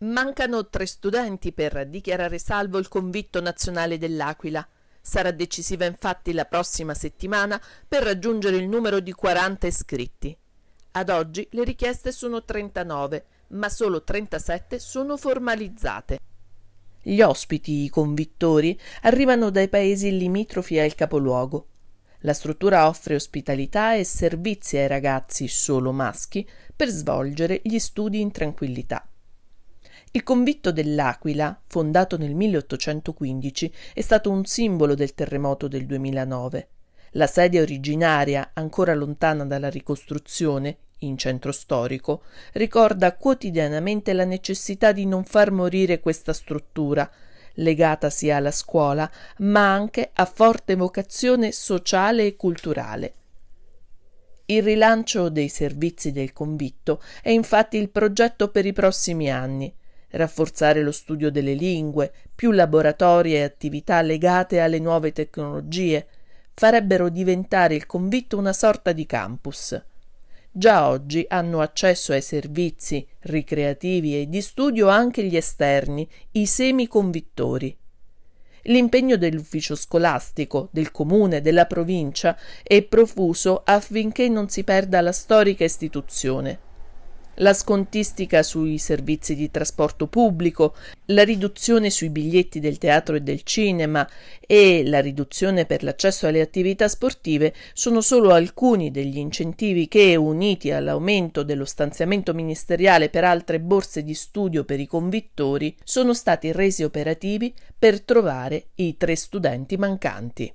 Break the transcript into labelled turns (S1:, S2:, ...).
S1: Mancano tre studenti per dichiarare salvo il convitto nazionale dell'Aquila. Sarà decisiva infatti la prossima settimana per raggiungere il numero di 40 iscritti. Ad oggi le richieste sono 39, ma solo 37 sono formalizzate. Gli ospiti, i convittori, arrivano dai paesi limitrofi al capoluogo. La struttura offre ospitalità e servizi ai ragazzi, solo maschi, per svolgere gli studi in tranquillità. Il convitto dell'Aquila, fondato nel 1815, è stato un simbolo del terremoto del 2009. La sedia originaria, ancora lontana dalla ricostruzione, in centro storico, ricorda quotidianamente la necessità di non far morire questa struttura, legata sia alla scuola, ma anche a forte vocazione sociale e culturale. Il rilancio dei servizi del convitto è infatti il progetto per i prossimi anni, rafforzare lo studio delle lingue, più laboratori e attività legate alle nuove tecnologie, farebbero diventare il convitto una sorta di campus. Già oggi hanno accesso ai servizi ricreativi e di studio anche gli esterni, i semiconvittori. L'impegno dell'ufficio scolastico, del comune, della provincia è profuso affinché non si perda la storica istituzione la scontistica sui servizi di trasporto pubblico, la riduzione sui biglietti del teatro e del cinema e la riduzione per l'accesso alle attività sportive sono solo alcuni degli incentivi che, uniti all'aumento dello stanziamento ministeriale per altre borse di studio per i convittori, sono stati resi operativi per trovare i tre studenti mancanti.